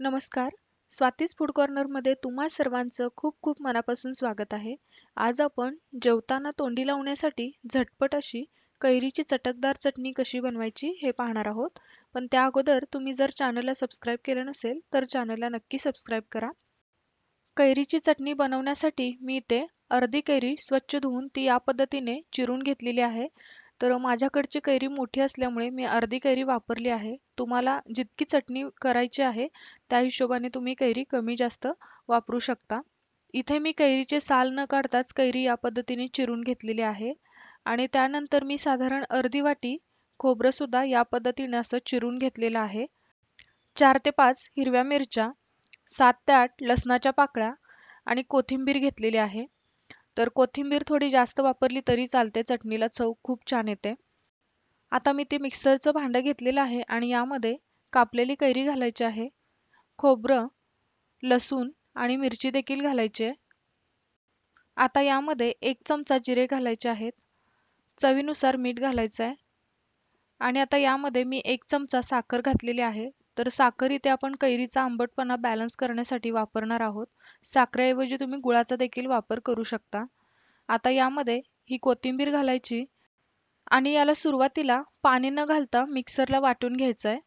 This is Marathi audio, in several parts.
नमस्कार स्वातीज फूड कॉर्नरमध्ये तुम्हा सर्वांचं खूप खूप मनापासून स्वागत आहे आज आपण जेवताना तोंडी लावण्यासाठी झटपट अशी कैरीची चटकदार चटणी कशी बनवायची हे पाहणार आहोत पण त्या अगोदर तुम्ही जर चॅनलला सबस्क्राईब केलं नसेल तर चॅनलला नक्की सबस्क्राईब करा कैरीची चटणी बनवण्यासाठी मी इथे अर्धी कैरी स्वच्छ धुवून ती या पद्धतीने चिरून घेतलेली आहे तर माझ्याकडची कैरी मोठी असल्यामुळे मी अर्धी कैरी वापरली आहे तुम्हाला जितकी चटणी करायची आहे त्या हिशोबाने तुम्ही कैरी कमी जास्त वापरू शकता इथे मी कैरीचे साल न काढताच कैरी या पद्धतीने चिरून घेतलेली आहे आणि त्यानंतर मी साधारण अर्धी वाटी खोबरंसुद्धा या पद्धतीने असं चिरून घेतलेलं आहे चार ते पाच हिरव्या मिरच्या सात ते आठ लसणाच्या पाकळ्या आणि कोथिंबीर घेतलेली आहे तर कोथिंबीर थोडी जास्त वापरली तरी चालते चटणीला चव खूप छान येते आता मी ते मिक्सरचं भांडं घेतलेलं आहे आणि यामध्ये कापलेली कैरी घालायची आहे खोबरं लसूण आणि मिरची देखील घालायची आहे आता यामध्ये एक चमचा जिरे घालायचे आहेत चवीनुसार मीठ घालायचं आहे आणि आता यामध्ये मी एक चमचा साखर घातलेली आहे तर साखर इथे आपण कैरीचा आंबटपणा बॅलन्स करण्यासाठी वापरणार आहोत साखरेऐवजी तुम्ही गुळाचा देखील वापर करू शकता आता यामध्ये ही कोथिंबीर घालायची आणि याला सुरुवातीला पाणी न घालता मिक्सरला वाटून घ्यायचं आहे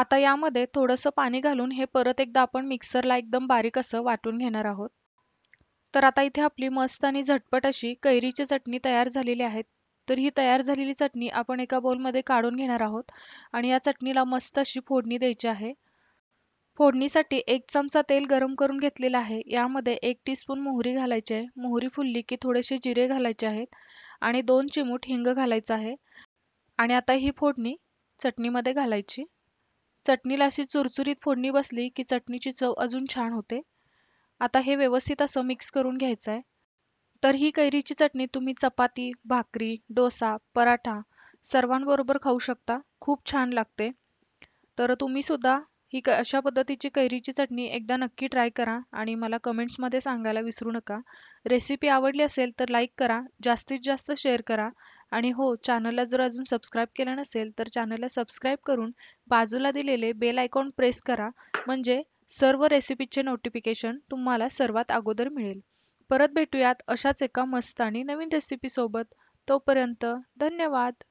आता यामध्ये थोडंसं पाणी घालून हे परत एकदा आपण मिक्सरला एकदम बारीक असं वाटून घेणार आहोत तर आता इथे आपली मस्त आणि झटपट अशी कैरीची चटणी तयार झालेली आहे तर ही तयार झालेली चटणी आपण एका मध्ये काढून घेणार आहोत आणि या चटणीला मस्त अशी फोडणी द्यायची आहे फोडणीसाठी एक चमचा तेल गरम करून घेतलेला आहे यामध्ये एक टीस्पून मोहरी घालायची आहे मोहरी फुलली की थोडेसे जिरे घालायचे आहेत आणि दोन चिमूट हिंग घालायचं आहे आणि आता ही फोडणी चटणीमध्ये घालायची चटणीला अशी चुरचुरीत फोडणी बसली की चटणीची चव अजून छान होते आता हे व्यवस्थित असं मिक्स करून घ्यायचं आहे तर ही कैरीची चटणी तुम्ही चपाती भाकरी डोसा पराठा सर्वांबरोबर खाऊ शकता खूप छान लागते तर तुम्ही सुद्धा ही क अशा पद्धतीची कैरीची चटणी एकदा नक्की ट्राय करा आणि मला कमेंट्समध्ये सांगायला विसरू नका रेसिपी आवडली असेल तर लाईक करा जास्तीत जास्त शेअर करा आणि हो चॅनलला जर अजून सबस्क्राईब केलं नसेल तर चॅनलला सबस्क्राईब करून बाजूला दिलेले बेल आयकॉन प्रेस करा म्हणजे सर्व रेसिपीचे नोटिफिकेशन तुम्हाला सर्वात अगोदर मिळेल परत भेटूयात अशाच एका मस्त आणि नवीन रेसिपीसोबत तोपर्यंत धन्यवाद